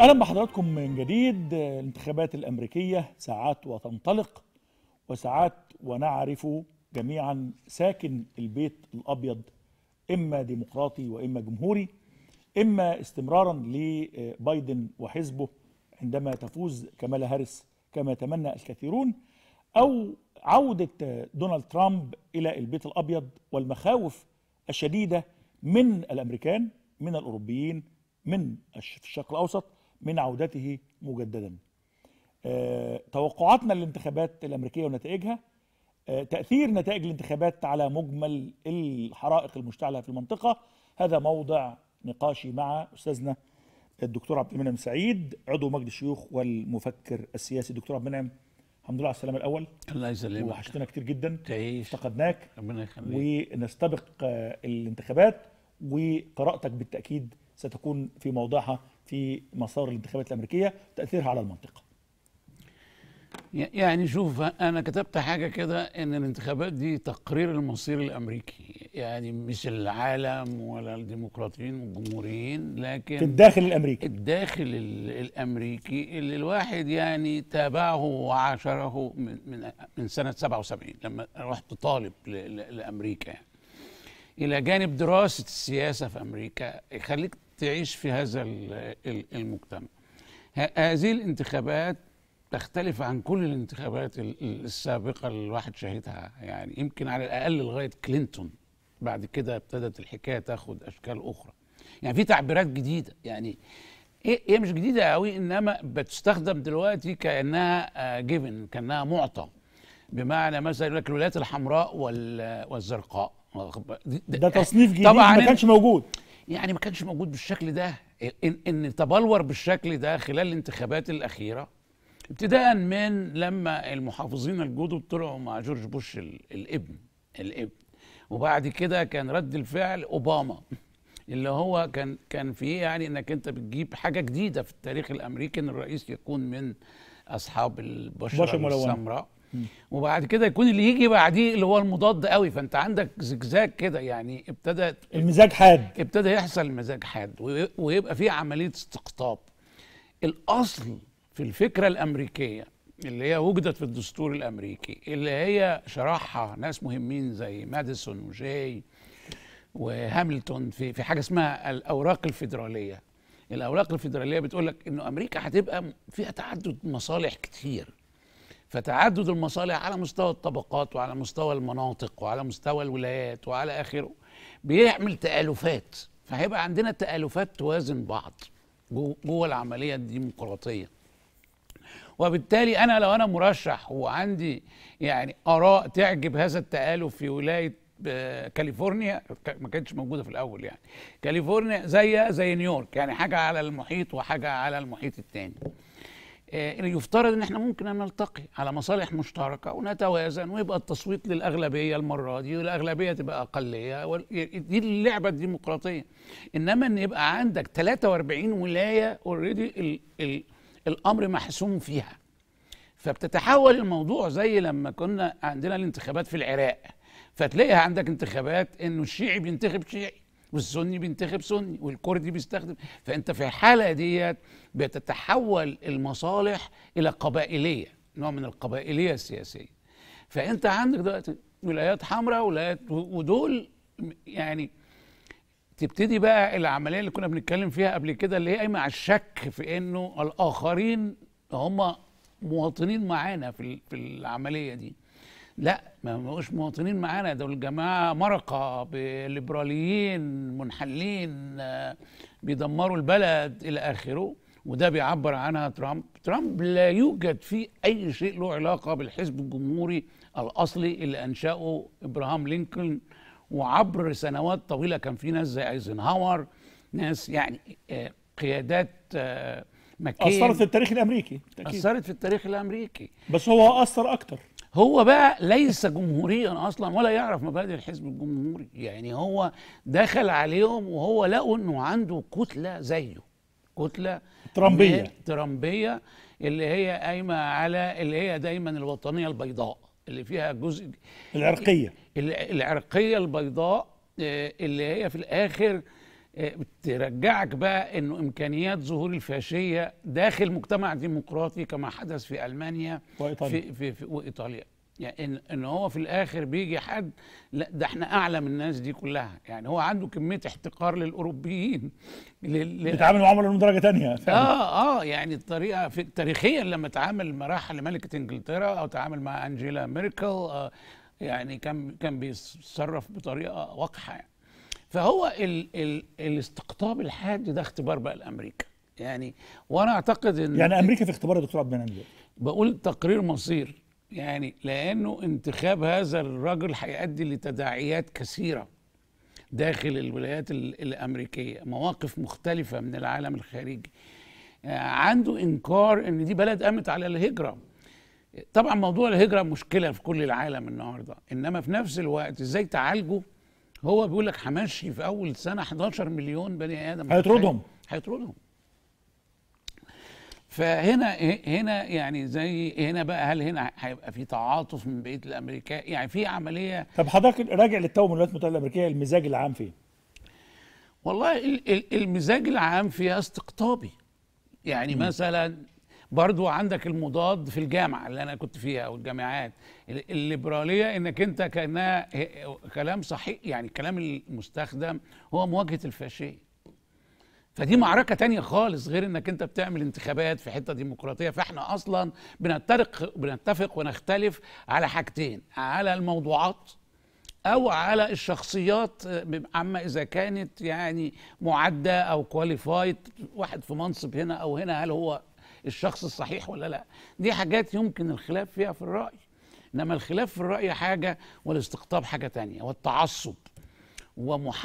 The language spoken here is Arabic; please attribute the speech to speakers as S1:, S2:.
S1: اهلا بحضراتكم من جديد الانتخابات الامريكيه ساعات وتنطلق وساعات ونعرف جميعا ساكن البيت الابيض اما ديمقراطي واما جمهوري اما استمرارا لبايدن وحزبه عندما تفوز كمالا هاريس كما تمنى الكثيرون او عوده دونالد ترامب الى البيت الابيض والمخاوف الشديده من الامريكان من الاوروبيين من الشرق الاوسط من عودته مجددا آه، توقعاتنا للانتخابات الأمريكية ونتائجها آه، تأثير نتائج الانتخابات على مجمل الحرائق المشتعلة في المنطقة هذا موضع نقاشي مع أستاذنا الدكتور عبد المنعم سعيد عضو مجلس الشيوخ والمفكر السياسي دكتور عبد المنعم الحمد لله على السلامه الاول الله يسلمك وحشتنا كتير جدا تعيش افتقدناك ربنا يخليك ونستبق آه، الانتخابات وقراءتك بالتاكيد ستكون في موضعها في مسار الانتخابات الأمريكية وتأثيرها على المنطقة
S2: يعني شوف أنا كتبت حاجة كده إن الانتخابات دي تقرير المصير الأمريكي يعني مش العالم ولا الديمقراطيين والجمهوريين لكن في الداخل الأمريكي الداخل الأمريكي اللي الواحد يعني تابعه وعاشره من من, من سنة 77 لما رحت طالب لأمريكا يعني. إلى جانب دراسة السياسة في أمريكا يخليك تعيش في هذا المجتمع هذه الانتخابات تختلف عن كل الانتخابات السابقة اللي الواحد شاهدها يعني يمكن على الأقل لغاية كلينتون بعد كده ابتدت الحكاية تاخد أشكال أخرى يعني في تعبيرات جديدة يعني هي مش جديدة قوي إنما بتستخدم دلوقتي كأنها جيفن آه، كأنها معطى بمعنى مثلا يقول لك الولايات الحمراء والزرقاء ده تصنيف جديد ما كانش موجود يعني ما كانش موجود بالشكل ده ان, إن تبلور بالشكل ده خلال الانتخابات الاخيره ابتداء من لما المحافظين الجدد طلعوا مع جورج بوش الابن الابن وبعد كده كان رد الفعل اوباما اللي هو كان كان فيه يعني انك انت بتجيب حاجه جديده في التاريخ الامريكي ان الرئيس يكون من اصحاب البشره السمراء وبعد كده يكون اللي يجي بعديه اللي هو المضاد قوي فانت عندك زجزاج كده يعني ابتدى المزاج حاد ابتدى يحصل المزاج حاد ويبقى في عمليه استقطاب الاصل في الفكره الامريكيه اللي هي وجدت في الدستور الامريكي اللي هي شرحها ناس مهمين زي ماديسون وجاي وهاملتون في في حاجه اسمها الاوراق الفيدراليه الاوراق الفيدراليه بتقول لك انه امريكا هتبقى فيها تعدد مصالح كتير فتعدد المصالح على مستوى الطبقات وعلى مستوى المناطق وعلى مستوى الولايات وعلى اخره بيعمل تالفات فهيبقى عندنا تالفات توازن بعض جوه العمليه الديمقراطيه وبالتالي انا لو انا مرشح وعندي يعني اراء تعجب هذا التالف في ولايه آه، كاليفورنيا ما كانتش موجوده في الاول يعني كاليفورنيا زي زي نيويورك يعني حاجه على المحيط وحاجه على المحيط الثاني آه، يفترض ان احنا ممكن ان نلتقي على مصالح مشتركه ونتوازن ويبقى التصويت للاغلبيه المره دي والاغلبيه تبقى اقليه دي اللعبه الديمقراطيه انما ان يبقى عندك 43 ولايه اوريدي الامر محسوم فيها فبتتحول الموضوع زي لما كنا عندنا الانتخابات في العراق فتلاقي عندك انتخابات انه الشيعي بينتخب شيعي والسني بينتخب سني والكردي بيستخدم فانت في الحاله ديت بتتحول المصالح الى قبائليه نوع من القبائليه السياسيه فانت عندك دلوقتي ولايات حمراء ولايات ودول يعني تبتدي بقى العمليه اللي كنا بنتكلم فيها قبل كده اللي هي قايمه على الشك في انه الاخرين هم مواطنين معانا في في العمليه دي لا ما بقوش مواطنين معانا دول جماعه مرقه بالليبراليين منحلين آه، بيدمروا البلد الى اخره وده بيعبر عنها ترامب ترامب لا يوجد فيه اي شيء له علاقه بالحزب الجمهوري الاصلي اللي انشاه ابراهام لينكولن وعبر سنوات طويله كان في ناس زي ايزنهاور ناس يعني آه، قيادات آه، مكين اثرت في التاريخ الامريكي اثرت في التاريخ الامريكي بس هو اثر اكتر هو بقى ليس جمهوريا اصلا ولا يعرف مبادئ الحزب الجمهوري يعني هو دخل عليهم وهو لقوا انه عنده كتله زيه كتله ترامبيه ترامبيه اللي هي قايمه على اللي هي دايما الوطنيه البيضاء اللي فيها جزء العرقيه العرقيه البيضاء آه، اللي هي في الاخر بترجعك بقى انه امكانيات ظهور الفاشيه داخل مجتمع ديمقراطي كما حدث في المانيا وايطاليا في, في, في وايطاليا يعني ان, إن هو في الاخر بيجي حد لا ده احنا اعلى من الناس دي كلها يعني هو عنده كميه احتقار للاوروبيين بيتعامل
S1: معامله من درجه ثانيه
S2: اه اه يعني الطريقه في تاريخيا لما تعامل مراحل ملكه انجلترا او تعامل مع انجيلا ميركل آه يعني كان كان بيتصرف بطريقه وقحه يعني. فهو ال ال الاستقطاب الحاد ده اختبار بقى لامريكا يعني وانا اعتقد ان يعني امريكا
S1: في اختبار يا دكتور عبد المنعم
S2: بقول تقرير مصير يعني لانه انتخاب هذا الرجل هيؤدي لتداعيات كثيره داخل الولايات الامريكيه مواقف مختلفه من العالم الخارجي آه، عنده انكار ان دي بلد قامت على الهجره طبعا موضوع الهجره مشكله في كل العالم النهارده انما في نفس الوقت ازاي تعالجه هو بيقول لك همشي في اول سنه 11 مليون بني ادم هيطردهم هيطردهم فهنا هنا يعني زي هنا بقى هل هنا هيبقى في تعاطف من بقيه الامريكان يعني في عمليه
S1: طب حضرتك راجع للتو من الولايات المتحده الامريكيه المزاج العام فين؟
S2: والله المزاج العام فيها استقطابي يعني م. مثلا برضو عندك المضاد في الجامعة اللي أنا كنت فيها أو الجامعات الليبرالية إنك أنت كأنها كلام صحيح يعني الكلام المستخدم هو مواجهة الفاشية فدي معركة تانية خالص غير انك انت بتعمل انتخابات في حتة ديمقراطية فاحنا اصلا بنتفق بنتفق ونختلف على حاجتين على الموضوعات او على الشخصيات اما اذا كانت يعني معده او كواليفايد واحد في منصب هنا او هنا هل هو الشخص الصحيح ولا لا دي حاجات يمكن الخلاف فيها في الرأي إنما الخلاف في الرأي حاجة والاستقطاب حاجة تانية والتعصب ومحا